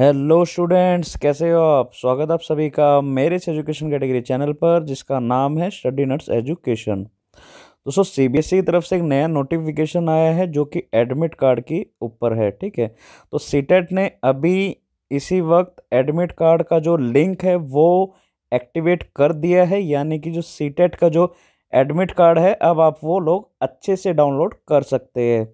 hello students कैसे हो आप स्वागत आप सभी का मेरे एजुकेशन कैटेगरी चैनल पर जिसका नाम है स्टडी नट्स एजुकेशन दोस्तों सी बी एस ई की तरफ से एक नया नोटिफिकेशन आया है जो कि एडमिट कार्ड की ऊपर है ठीक है तो सीटेट e ने अभी इसी वक्त एडमिट कार्ड का जो लिंक है वो एक्टिवेट कर दिया है यानी कि जो सीटेट e का जो एडमिट कार्ड है अब आप वो लोग अच्छे से डाउनलोड कर सकते हैं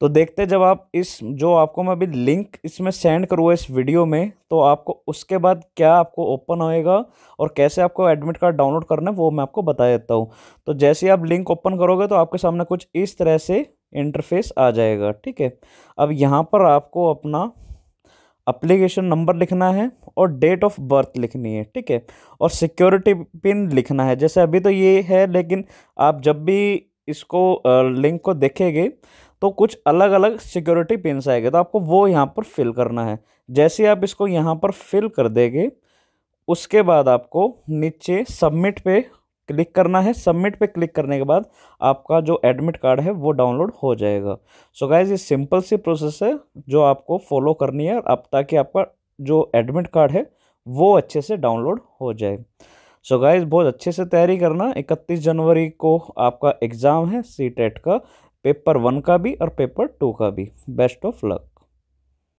तो देखते जब आप इस जो आपको मैं अभी लिंक इसमें सेंड करूँगा इस वीडियो में तो आपको उसके बाद क्या आपको ओपन होएगा और कैसे आपको एडमिट कार्ड डाउनलोड करना है वो मैं आपको बता देता हूँ तो जैसे ही आप लिंक ओपन करोगे तो आपके सामने कुछ इस तरह से इंटरफेस आ जाएगा ठीक है अब यहाँ पर आपको अपना अप्लीकेशन नंबर लिखना है और डेट ऑफ बर्थ लिखनी है ठीक है और सिक्योरिटी पिन लिखना है जैसे अभी तो ये है लेकिन आप जब भी इसको लिंक को देखेंगे तो कुछ अलग अलग सिक्योरिटी पिन आएंगे तो आपको वो यहाँ पर फिल करना है जैसे आप इसको यहाँ पर फिल कर देंगे उसके बाद आपको नीचे सबमिट पे क्लिक करना है सबमिट पे क्लिक करने के बाद आपका जो एडमिट कार्ड है वो डाउनलोड हो जाएगा सो so गाइज ये सिंपल सी प्रोसेस है जो आपको फॉलो करनी है अब ताकि आपका जो एडमिट कार्ड है वो अच्छे से डाउनलोड हो जाए सो so गाइज बहुत अच्छे से तैयारी करना 31 जनवरी को आपका एग्ज़ाम है सी टेट e का पेपर वन का भी और पेपर टू का भी बेस्ट ऑफ लक